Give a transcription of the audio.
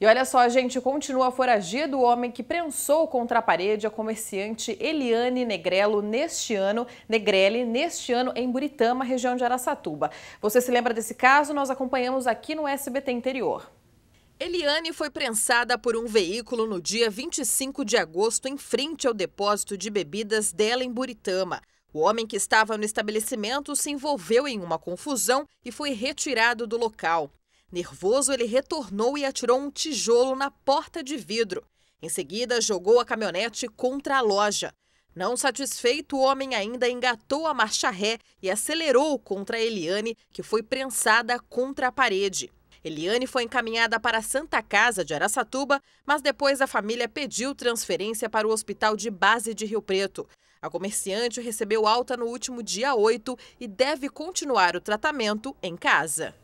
E olha só, a gente continua foragido o homem que prensou contra a parede a comerciante Eliane Negrelo neste ano, Negrelli, neste ano em Buritama, região de Araçatuba. Você se lembra desse caso? Nós acompanhamos aqui no SBT Interior. Eliane foi prensada por um veículo no dia 25 de agosto em frente ao depósito de bebidas dela em Buritama. O homem que estava no estabelecimento se envolveu em uma confusão e foi retirado do local. Nervoso, ele retornou e atirou um tijolo na porta de vidro. Em seguida, jogou a caminhonete contra a loja. Não satisfeito, o homem ainda engatou a marcha ré e acelerou contra a Eliane, que foi prensada contra a parede. Eliane foi encaminhada para a Santa Casa de Araçatuba, mas depois a família pediu transferência para o hospital de base de Rio Preto. A comerciante recebeu alta no último dia 8 e deve continuar o tratamento em casa.